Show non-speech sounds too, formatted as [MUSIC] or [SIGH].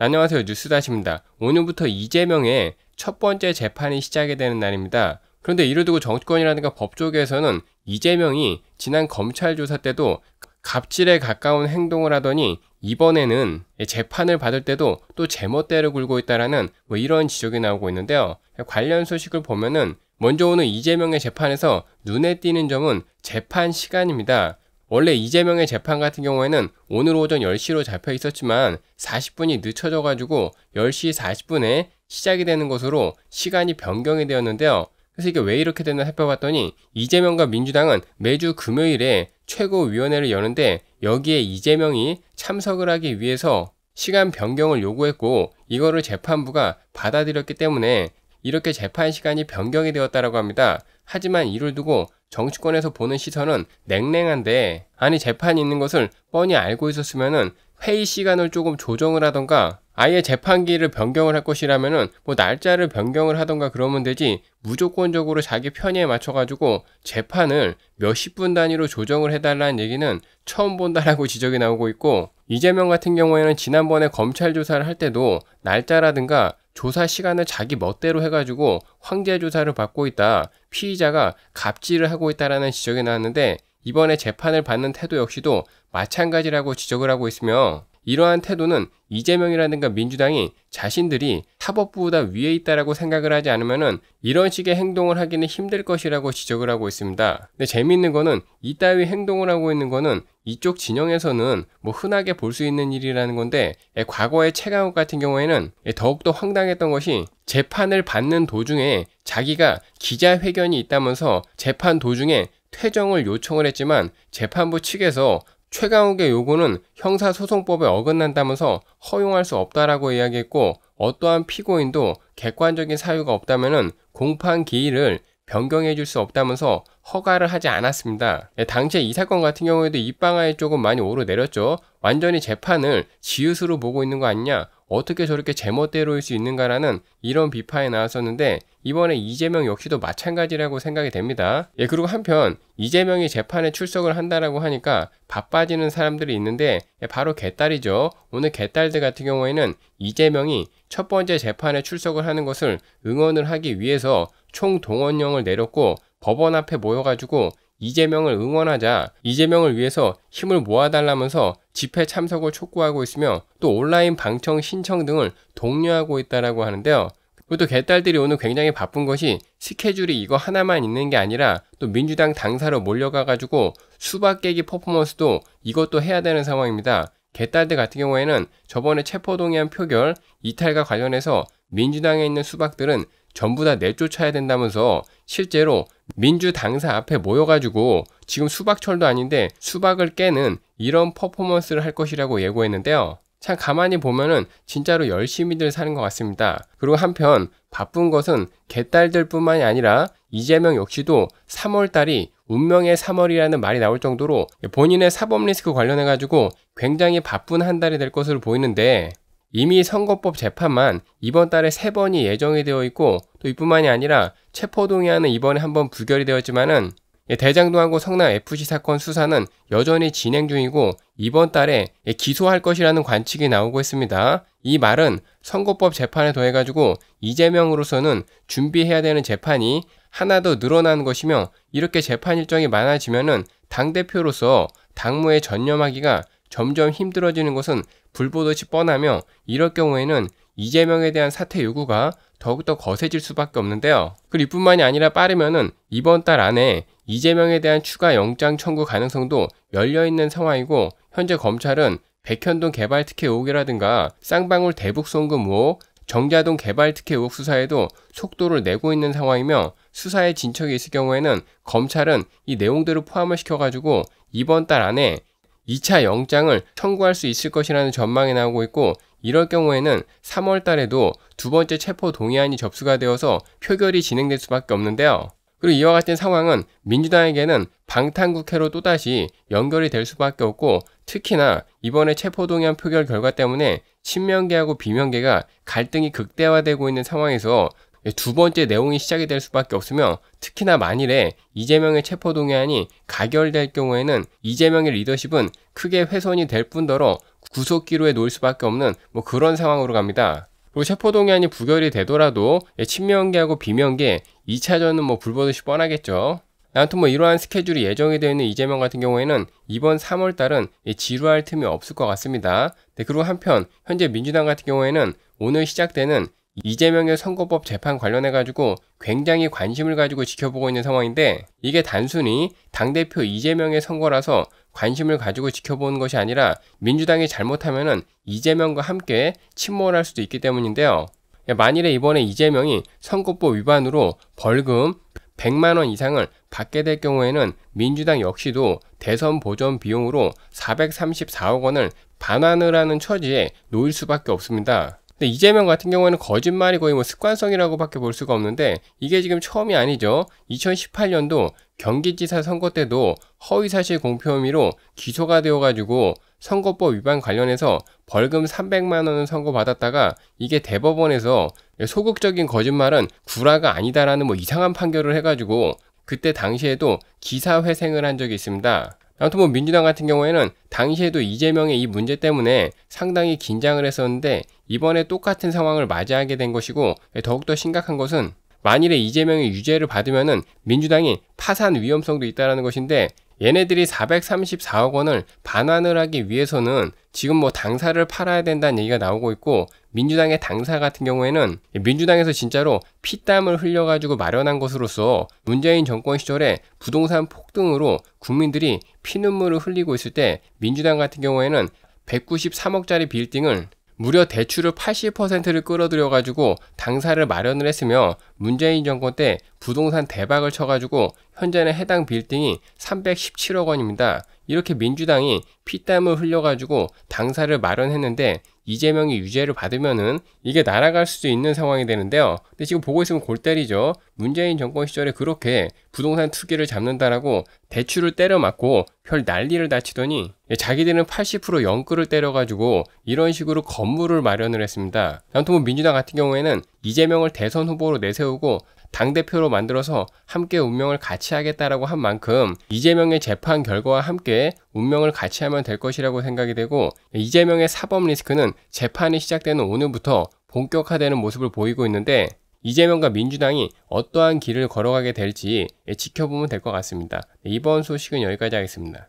안녕하세요. 뉴스다시입니다. 오늘부터 이재명의 첫 번째 재판이 시작이 되는 날입니다. 그런데 이를 두고 정치권이라든가 법조계에서는 이재명이 지난 검찰 조사 때도 갑질에 가까운 행동을 하더니 이번에는 재판을 받을 때도 또 제멋대로 굴고 있다라는 뭐 이런 지적이 나오고 있는데요. 관련 소식을 보면은 먼저 오늘 이재명의 재판에서 눈에 띄는 점은 재판 시간입니다. 원래 이재명의 재판 같은 경우에는 오늘 오전 10시로 잡혀 있었지만 40분이 늦춰져 가지고 10시 40분에 시작이 되는 것으로 시간이 변경이 되었는데요. 그래서 이게 왜 이렇게 되나 살펴봤더니 이재명과 민주당은 매주 금요일에 최고위원회를 여는데 여기에 이재명이 참석을 하기 위해서 시간 변경을 요구했고 이거를 재판부가 받아들였기 때문에 이렇게 재판 시간이 변경이 되었다라고 합니다. 하지만 이를 두고 정치권에서 보는 시선은 냉랭한데 아니 재판이 있는 것을 뻔히 알고 있었으면은 회의 시간을 조금 조정을 하던가 아예 재판기를 변경을 할 것이라면은 뭐 날짜를 변경을 하던가 그러면 되지 무조건적으로 자기 편의에 맞춰가지고 재판을 몇십 분 단위로 조정을 해달라는 얘기는 처음 본다라고 [LAUGHS] 지적이 나오고 있고 이재명 같은 경우에는 지난번에 검찰 조사를 할 때도 날짜라든가 조사 시간을 자기 멋대로 해가지고 황제 조사를 받고 있다. 피의자가 갑질을 하고 있다라는 지적이 나왔는데 이번에 재판을 받는 태도 역시도 마찬가지라고 지적을 하고 있으며 이러한 태도는 이재명이라든가 민주당이 자신들이 사법부보다 위에 있다라고 생각을 하지 않으면은 이런 식의 행동을 하기는 힘들 것이라고 지적을 하고 있습니다. 근데 재미있는 거는 이따위 행동을 하고 있는 거는 이쪽 진영에서는 뭐 흔하게 볼 수 있는 일이라는 건데 예, 과거의 최강욱 같은 경우에는 예, 더욱더 황당했던 것이 재판을 받는 도중에 자기가 기자회견이 있다면서 재판 도중에 퇴정을 요청을 했지만 재판부 측에서 최강욱의 요구는 형사소송법에 어긋난다면서 허용할 수 없다라고 이야기했고 어떠한 피고인도 객관적인 사유가 없다면 공판 기일을 변경해 줄 수 없다면서 허가를 하지 않았습니다. 예, 당시에 이 사건 같은 경우에도 입방아에 조금 많이 오르내렸죠. 완전히 재판을 지읒으로 보고 있는 거 아니냐. 어떻게 저렇게 제멋대로일 수 있는가라는 이런 비판이 나왔었는데 이번에 이재명 역시도 마찬가지라고 생각이 됩니다. 예, 그리고 한편 이재명이 재판에 출석을 한다라고 하니까 바빠지는 사람들이 있는데 예, 바로 개딸이죠. 오늘 개딸들 같은 경우에는 이재명이 첫 번째 재판에 출석을 하는 것을 응원을 하기 위해서 총동원령을 내렸고 법원 앞에 모여가지고 이재명을 응원하자 이재명을 위해서 힘을 모아달라면서 집회 참석을 촉구하고 있으며 또 온라인 방청 신청 등을 독려하고 있다라고 하는데요. 그리고 또 개딸들이 오늘 굉장히 바쁜 것이 스케줄이 이거 하나만 있는 게 아니라 또 민주당 당사로 몰려가가지고 수박 깨기 퍼포먼스도 이것도 해야 되는 상황입니다. 개딸들 같은 경우에는 저번에 체포동의안 표결 이탈과 관련해서 민주당에 있는 수박들은 전부 다 내쫓아야 된다면서 실제로 민주 당사 앞에 모여가지고 지금 수박철도 아닌데 수박을 깨는 이런 퍼포먼스를 할 것이라고 예고했는데요. 참 가만히 보면은 진짜로 열심히들 사는 것 같습니다. 그리고 한편 바쁜 것은 개딸들 뿐만이 아니라 이재명 역시도 3월달이 운명의 3월이라는 말이 나올 정도로 본인의 사법 리스크 관련해가지고 굉장히 바쁜 한 달이 될 것으로 보이는데 이미 선거법 재판만 이번 달에 세 번이 예정이 되어 있고 또 이뿐만이 아니라 체포동의안은 이번에 한 번 부결이 되었지만은 예, 대장동하고 성남 FC 사건 수사는 여전히 진행 중이고 이번 달에 예, 기소할 것이라는 관측이 나오고 있습니다. 이 말은 선거법 재판에 더해가지고 이재명으로서는 준비해야 되는 재판이 하나 더늘어나는 것이며 이렇게 재판 일정이 많아지면은 당대표로서 당무에 전념하기가 점점 힘들어지는 것은 불보듯이 뻔하며 이럴 경우에는 이재명에 대한 사퇴 요구가 더욱더 거세질 수밖에 없는데요. 그리고 이뿐만이 아니라 빠르면은 이번 달 안에 이재명에 대한 추가 영장 청구 가능성도 열려 있는 상황이고 현재 검찰은 백현동 개발 특혜 의혹이라든가 쌍방울 대북 송금 의혹, 정자동 개발 특혜 의혹 수사에도 속도를 내고 있는 상황이며 수사에 진척이 있을 경우에는 검찰은 이 내용들을 포함을 시켜가지고 이번 달 안에 2차 영장을 청구할 수 있을 것이라는 전망이 나오고 있고 이럴 경우에는 3월 달에도 두 번째 체포 동의안이 접수가 되어서 표결이 진행될 수밖에 없는데요. 그리고 이와 같은 상황은 민주당에게는 방탄국회로 또다시 연결이 될 수밖에 없고 특히나 이번에 체포동의안 표결 결과 때문에 친명계하고 비명계가 갈등이 극대화되고 있는 상황에서 예, 두 번째 내용이 시작이 될 수밖에 없으며 특히나 만일에 이재명의 체포 동의안이 가결될 경우에는 이재명의 리더십은 크게 훼손이 될 뿐더러 구속 기로에 놓일 수밖에 없는 뭐 그런 상황으로 갑니다. 그리고 체포 동의안이 부결이 되더라도 예, 친명계하고 비명계 2차전은 뭐 불보듯이 뻔하겠죠. 아무튼 뭐 이러한 스케줄이 예정이 되어 있는 이재명 같은 경우에는 이번 3월 달은 예, 지루할 틈이 없을 것 같습니다. 네, 그리고 한편 현재 민주당 같은 경우에는 오늘 시작되는 이재명의 선거법 재판 관련해 가지고 굉장히 관심을 가지고 지켜보고 있는 상황인데 이게 단순히 당대표 이재명의 선거라서 관심을 가지고 지켜보는 것이 아니라 민주당이 잘못하면은 이재명과 함께 침몰할 수도 있기 때문인데요. 만일에 이번에 이재명이 선거법 위반으로 벌금 100만원 이상을 받게 될 경우에는 민주당 역시도 대선 보전 비용으로 434억 원을 반환을 하는 처지에 놓일 수밖에 없습니다. 근데 이재명 같은 경우에는 거짓말이 거의 뭐 습관성이라고밖에 볼 수가 없는데 이게 지금 처음이 아니죠. 2018년도 경기지사 선거 때도 허위사실 공표 혐의로 기소가 되어가지고 선거법 위반 관련해서 벌금 300만 원을 선고받았다가 이게 대법원에서 소극적인 거짓말은 구라가 아니다라는 뭐 이상한 판결을 해가지고 그때 당시에도 기사 회생을 한 적이 있습니다. 아무튼 뭐 민주당 같은 경우에는 당시에도 이재명의 이 문제 때문에 상당히 긴장을 했었는데 이번에 똑같은 상황을 맞이하게 된 것이고 더욱더 심각한 것은 만일에 이재명의 유죄를 받으면은 민주당이 파산 위험성도 있다라는 것인데 얘네들이 434억 원을 반환을 하기 위해서는 지금 뭐 당사를 팔아야 된다는 얘기가 나오고 있고 민주당의 당사 같은 경우에는 민주당에서 진짜로 피땀을 흘려가지고 마련한 것으로서 문재인 정권 시절에 부동산 폭등으로 국민들이 피눈물을 흘리고 있을 때 민주당 같은 경우에는 193억짜리 빌딩을 무려 대출을 80%를 끌어들여 가지고 당사를 마련을 했으며 문재인 정권 때 부동산 대박을 쳐 가지고 현재는 해당 빌딩이 317억 원입니다. 이렇게 민주당이 피땀을 흘려 가지고 당사를 마련했는데 이재명이 유죄를 받으면은 이게 날아갈 수도 있는 상황이 되는데요. 근데 지금 보고 있으면 골때리죠. 문재인 정권 시절에 그렇게 부동산 투기를 잡는다라고 대출을 때려 맞고 별 난리를 다치더니 자기들은 80% 연끌을 때려가지고 이런 식으로 건물을 마련을 했습니다. 아무튼 뭐 민주당 같은 경우에는 이재명을 대선 후보로 내세우고 당대표로 만들어서 함께 운명을 같이 하겠다라고 한 만큼 이재명의 재판 결과와 함께 운명을 같이 하면 될 것이라고 생각이 되고 이재명의 사법 리스크는 재판이 시작되는 오늘부터 본격화되는 모습을 보이고 있는데 이재명과 민주당이 어떠한 길을 걸어가게 될지 지켜보면 될 것 같습니다. 이번 소식은 여기까지 하겠습니다.